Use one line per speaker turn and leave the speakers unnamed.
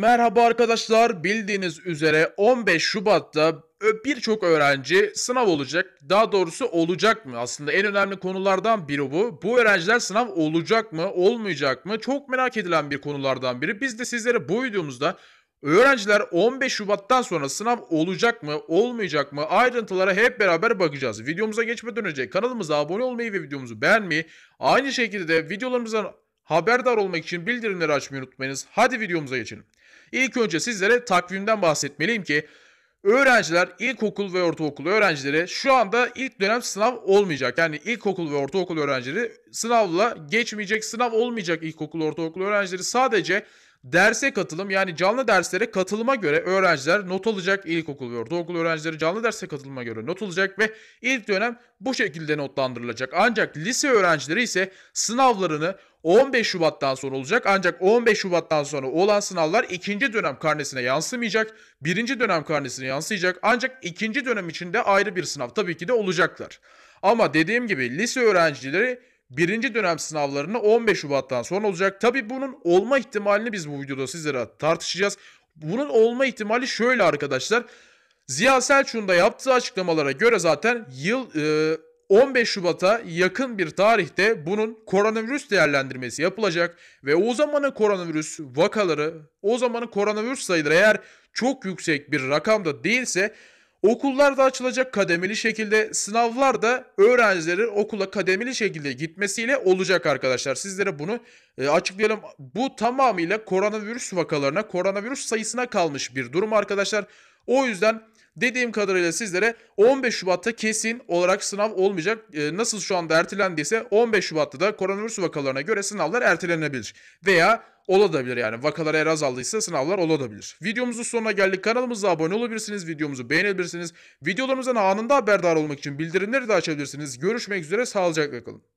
Merhaba arkadaşlar. Bildiğiniz üzere 15 Şubat'ta birçok öğrenci sınav olacak. Daha doğrusu olacak mı? Aslında en önemli konulardan biri bu. Bu öğrenciler sınav olacak mı, olmayacak mı? Çok merak edilen bir konulardan biri. Biz de sizlere bu videomuzda öğrenciler 15 Şubat'tan sonra sınav olacak mı, olmayacak mı? Ayrıntılara hep beraber bakacağız. Videomuza geçmeden önce kanalımıza abone olmayı ve videomuzu beğenmeyi, aynı şekilde de videolarımızdan haberdar olmak için bildirimleri açmayı unutmayınız. Hadi videomuza geçelim. İlk önce sizlere takvimden bahsetmeliyim ki öğrenciler ilkokul ve ortaokul öğrencileri şu anda ilk dönem sınav olmayacak. Yani ilkokul ve ortaokul öğrencileri sınavla geçmeyecek, sınav olmayacak ilkokul ortaokul öğrencileri sadece Derse katılım yani canlı derslere katılıma göre öğrenciler not alacak. ilkokul ve ortaokul öğrencileri canlı derse katılıma göre not alacak ve ilk dönem bu şekilde notlandırılacak. Ancak lise öğrencileri ise sınavlarını 15 Şubat'tan sonra olacak. Ancak 15 Şubat'tan sonra olan sınavlar ikinci dönem karnesine yansımayacak. Birinci dönem karnesine yansıyacak. Ancak ikinci dönem içinde ayrı bir sınav tabii ki de olacaklar. Ama dediğim gibi lise öğrencileri birinci dönem sınavlarını 15 Şubat'tan sonra olacak. Tabi bunun olma ihtimalini biz bu videoda sizlere tartışacağız. Bunun olma ihtimali şöyle arkadaşlar. Ziya Selçuk'un da yaptığı açıklamalara göre zaten yıl e, 15 Şubat'a yakın bir tarihte bunun koronavirüs değerlendirmesi yapılacak ve o zamanın koronavirüs vakaları, o zamanın koronavirüs sayıları eğer çok yüksek bir rakamda değilse Okullarda açılacak kademeli şekilde sınavlar da öğrencilerin okula kademeli şekilde gitmesiyle olacak arkadaşlar. Sizlere bunu e, açıklayalım. Bu tamamıyla koronavirüs vakalarına, koronavirüs sayısına kalmış bir durum arkadaşlar. O yüzden dediğim kadarıyla sizlere 15 Şubat'ta kesin olarak sınav olmayacak. Ee, nasıl şu anda ertelendiyse 15 Şubat'ta da koronavirüs vakalarına göre sınavlar ertelenebilir. Veya olabilir yani. Vakalar eğer azaldıysa sınavlar olabilir. Videomuzun sonuna geldik. Kanalımıza abone olabilirsiniz. Videomuzu beğenebilirsiniz. Videolarımızdan anında haberdar olmak için bildirimleri de açabilirsiniz. Görüşmek üzere. Sağlıcakla kalın.